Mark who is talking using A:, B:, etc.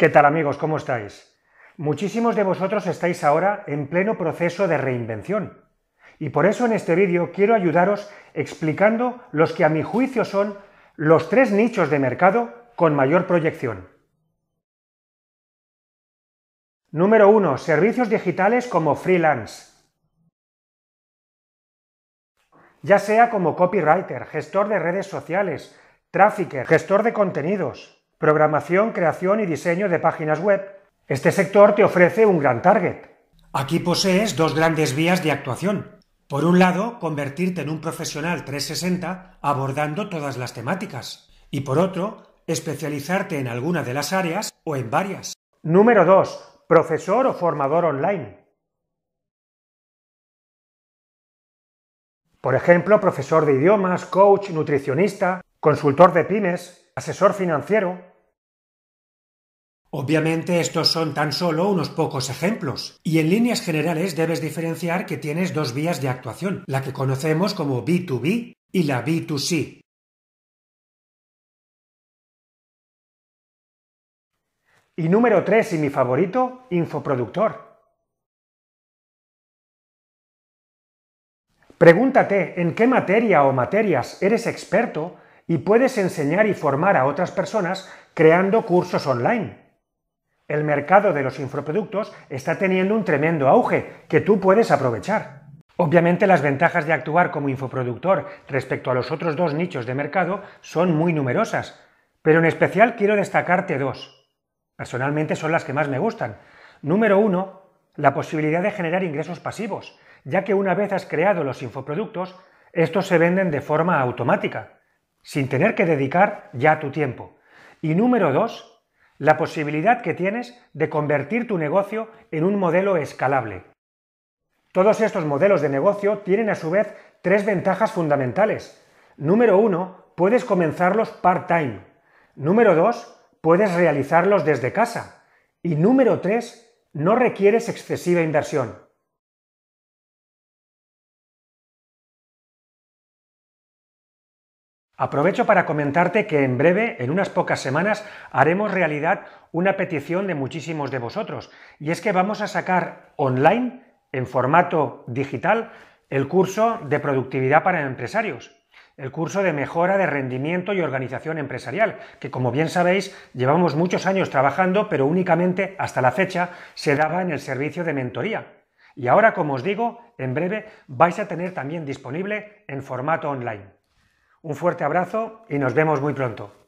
A: ¿Qué tal amigos? ¿Cómo estáis? Muchísimos de vosotros estáis ahora en pleno proceso de reinvención. Y por eso en este vídeo quiero ayudaros explicando los que a mi juicio son los tres nichos de mercado con mayor proyección.
B: Número 1. Servicios digitales como freelance. Ya sea como
A: copywriter, gestor de redes sociales, trafficker, gestor de contenidos, programación, creación y diseño de páginas web. Este sector te ofrece un gran target. Aquí posees dos grandes vías de actuación. Por un lado, convertirte en un profesional 360 abordando todas las temáticas. Y por otro, especializarte en alguna de las áreas o en varias. Número 2. Profesor o formador online.
C: Por ejemplo, profesor de idiomas,
A: coach, nutricionista, consultor de pymes, asesor financiero. Obviamente estos son tan solo unos pocos ejemplos, y en líneas generales debes diferenciar que tienes dos vías de actuación, la que conocemos como B2B y
B: la B2C. Y número 3 y mi favorito, infoproductor.
A: Pregúntate en qué materia o materias eres experto y puedes enseñar y formar a otras personas creando cursos online el mercado de los infoproductos está teniendo un tremendo auge que tú puedes aprovechar. Obviamente las ventajas de actuar como infoproductor respecto a los otros dos nichos de mercado son muy numerosas, pero en especial quiero destacarte dos. Personalmente son las que más me gustan. Número uno, la posibilidad de generar ingresos pasivos, ya que una vez has creado los infoproductos, estos se venden de forma automática, sin tener que dedicar ya tu tiempo. Y número dos, la posibilidad que tienes de convertir tu negocio en un modelo escalable. Todos estos modelos de negocio tienen a su vez tres ventajas fundamentales. Número uno, puedes comenzarlos part-time. Número dos, puedes
B: realizarlos desde casa. Y número tres, no requieres excesiva inversión. Aprovecho para comentarte que en breve, en unas pocas semanas, haremos
A: realidad una petición de muchísimos de vosotros, y es que vamos a sacar online, en formato digital, el curso de productividad para empresarios, el curso de mejora de rendimiento y organización empresarial, que como bien sabéis llevamos muchos años trabajando, pero únicamente hasta la fecha se daba en el servicio de mentoría. Y ahora, como os digo, en breve vais a tener también disponible en formato online.
B: Un fuerte abrazo y nos vemos muy pronto.